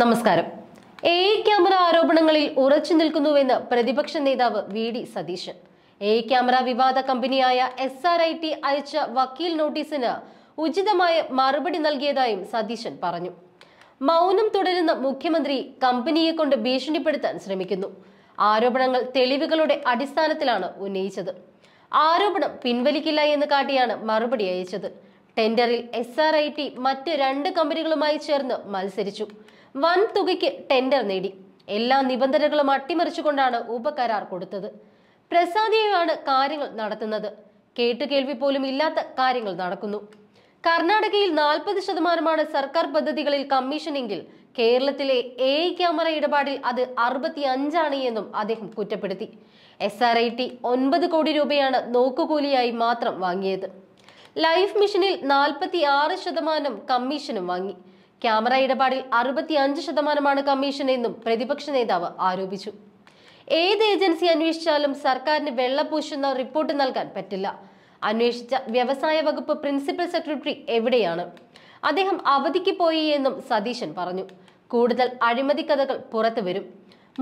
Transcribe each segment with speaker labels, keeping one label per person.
Speaker 1: നമസ്കാരം A camera ആരോപണങ്ങളിൽ ഉറച്ചു നിൽക്കുന്നുവെന്ന് പ്രതിപക്ഷ നേതാവ് V D Satheesan A camera വിവാദ കമ്പനിയായ എസ് ആർ ഐ ടി അയച്ച വക്കീൽ നോട്ടീസിന് ഉചിതമായ മറുപടി നൽകിയതായും സതീശൻ പറഞ്ഞു മൗനം തുടരുന്ന മുഖ്യമന്ത്രി കമ്പനിയെ കൊണ്ട് ഭീഷണിപ്പെടുത്താൻ ശ്രമിക്കുന്നു ആരോപണങ്ങൾ തെളിവുകളുടെ അടിസ്ഥാനത്തിലാണ് ഉന്നയിച്ചത് ആരോപണം പിൻവലിക്കില്ല എന്ന് കാട്ടിയാണ് മറുപടി അയച്ചത് ടെൻഡറിൽ എസ് ആർ ഐ ടി മറ്റ് രണ്ട് കമ്പനികളുമായി ചേർന്ന് മത്സരിച്ചു വൻ തുകയ്ക്ക് ടെൻഡർ നേടി എല്ലാ നിബന്ധനകളും അട്ടിമറിച്ചുകൊണ്ടാണ് ഉപകരാർ കൊടുത്തത് പ്രസാദിയാണ് കാര്യങ്ങൾ നടത്തുന്നത് കേട്ടുകേൾവി പോലും ഇല്ലാത്ത കാര്യങ്ങൾ നടക്കുന്നു കർണാടകയിൽ നാൽപ്പത് ശതമാനമാണ് സർക്കാർ പദ്ധതികളിൽ കമ്മീഷനെങ്കിൽ കേരളത്തിലെ എ ക്യാമറ ഇടപാടിൽ അത് അറുപത്തി അഞ്ചാണ് എന്നും അദ്ദേഹം കുറ്റപ്പെടുത്തി എസ് ആർ ഐ ടി ഒൻപത് കോടി രൂപയാണ് നോക്കുകൂലിയായി മാത്രം വാങ്ങിയത് ലൈഫ് മിഷനിൽ നാൽപ്പത്തി ആറ് ശതമാനം കമ്മീഷനും വാങ്ങി ക്യാമറ ഇടപാടിൽ അഞ്ച് ശതമാനമാണ് കമ്മീഷൻ എന്നും പ്രതിപക്ഷ നേതാവ് ആരോപിച്ചു ഏത് ഏജൻസി അന്വേഷിച്ചാലും സർക്കാരിന് വെള്ളപൂശുന്ന റിപ്പോർട്ട് നൽകാൻ പറ്റില്ല അന്വേഷിച്ച വ്യവസായ വകുപ്പ് പ്രിൻസിപ്പൽ സെക്രട്ടറി എവിടെയാണ് അദ്ദേഹം അവധിക്ക് പോയി എന്നും സതീശൻ പറഞ്ഞു കൂടുതൽ അഴിമതി കഥകൾ പുറത്തു വരും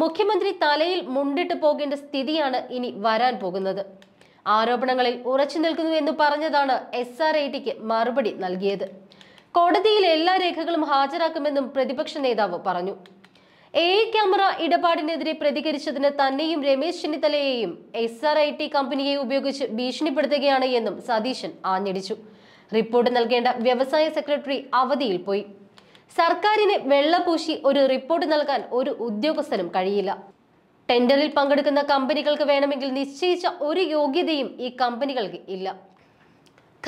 Speaker 1: മുഖ്യമന്ത്രി തലയിൽ മുണ്ടിട്ട് പോകേണ്ട സ്ഥിതിയാണ് ഇനി വരാൻ പോകുന്നത് ആരോപണങ്ങളിൽ ഉറച്ചു നിൽക്കുന്നുവെന്ന് പറഞ്ഞതാണ് എസ് ആർ ഐ ടിക്ക് മറുപടി നൽകിയത് കോടതിയിൽ എല്ലാ രേഖകളും ഹാജരാക്കുമെന്നും പ്രതിപക്ഷ നേതാവ് പറഞ്ഞു എ ക്യാമറ ഇടപാടിനെതിരെ പ്രതികരിച്ചതിന് തന്നെയും രമേശ് ചെന്നിത്തലയെയും എസ് ആർ ഐ ടി കമ്പനിയെ ഉപയോഗിച്ച് ഭീഷണിപ്പെടുത്തുകയാണ് എന്നും സതീശൻ ആഞ്ഞടിച്ചു റിപ്പോർട്ട് നൽകേണ്ട വ്യവസായ സെക്രട്ടറി അവധിയിൽ പോയി സർക്കാരിനെ വെള്ളപൂശി ഒരു റിപ്പോർട്ട് നൽകാൻ ഒരു ഉദ്യോഗസ്ഥനും കഴിയില്ല ടെൻഡറിൽ പങ്കെടുക്കുന്ന കമ്പനികൾക്ക് വേണമെങ്കിൽ നിശ്ചയിച്ച ഒരു യോഗ്യതയും ഈ കമ്പനികൾക്ക് ഇല്ല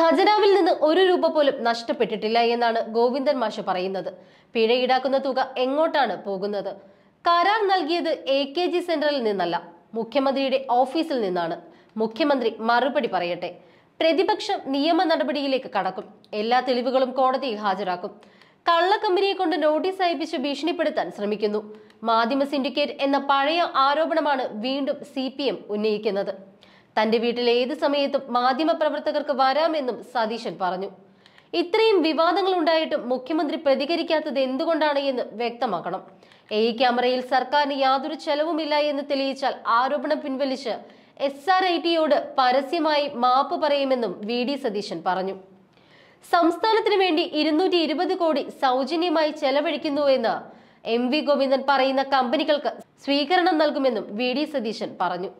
Speaker 1: ഖജനാവിൽ നിന്ന് ഒരു രൂപ പോലും നഷ്ടപ്പെട്ടിട്ടില്ല എന്നാണ് ഗോവിന്ദൻ മാഷ് പറയുന്നത് പിഴ ഈടാക്കുന്ന തുക എങ്ങോട്ടാണ് പോകുന്നത് കരാർ നൽകിയത് എ കെ ജി സെന്ററിൽ നിന്നല്ല മുഖ്യമന്ത്രിയുടെ ഓഫീസിൽ നിന്നാണ് മുഖ്യമന്ത്രി മറുപടി പറയട്ടെ പ്രതിപക്ഷം നിയമ നടപടിയിലേക്ക് കടക്കും എല്ലാ തെളിവുകളും കോടതിയിൽ ഹാജരാക്കും കള്ളക്കമ്പനിയെ കൊണ്ട് നോട്ടീസ് അയപ്പിച്ച് ഭീഷണിപ്പെടുത്താൻ ശ്രമിക്കുന്നു മാധ്യമ സിൻഡിക്കേറ്റ് എന്ന പഴയ ആരോപണമാണ് വീണ്ടും സി ഉന്നയിക്കുന്നത് തന്റെ വീട്ടിൽ ഏത് സമയത്തും മാധ്യമപ്രവർത്തകർക്ക് വരാമെന്നും സതീശൻ പറഞ്ഞു ഇത്രയും വിവാദങ്ങൾ ഉണ്ടായിട്ടും മുഖ്യമന്ത്രി പ്രതികരിക്കാത്തത് എന്തുകൊണ്ടാണ് എന്ന് വ്യക്തമാക്കണം എ ക്യാമറയിൽ സർക്കാരിന് യാതൊരു ചെലവുമില്ല എന്ന് തെളിയിച്ചാൽ ആരോപണം പിൻവലിച്ച് എസ് ആർ ഐ ടിയോട് പരസ്യമായി മാപ്പ് പറയുമെന്നും വി ഡി സതീശൻ പറഞ്ഞു സംസ്ഥാനത്തിന് വേണ്ടി ഇരുന്നൂറ്റി ഇരുപത് കോടി സൗജന്യമായി ചെലവഴിക്കുന്നുവെന്ന് എം വി ഗോവിന്ദൻ പറയുന്ന കമ്പനികൾക്ക് സ്വീകരണം നൽകുമെന്നും വി ഡി സതീശൻ പറഞ്ഞു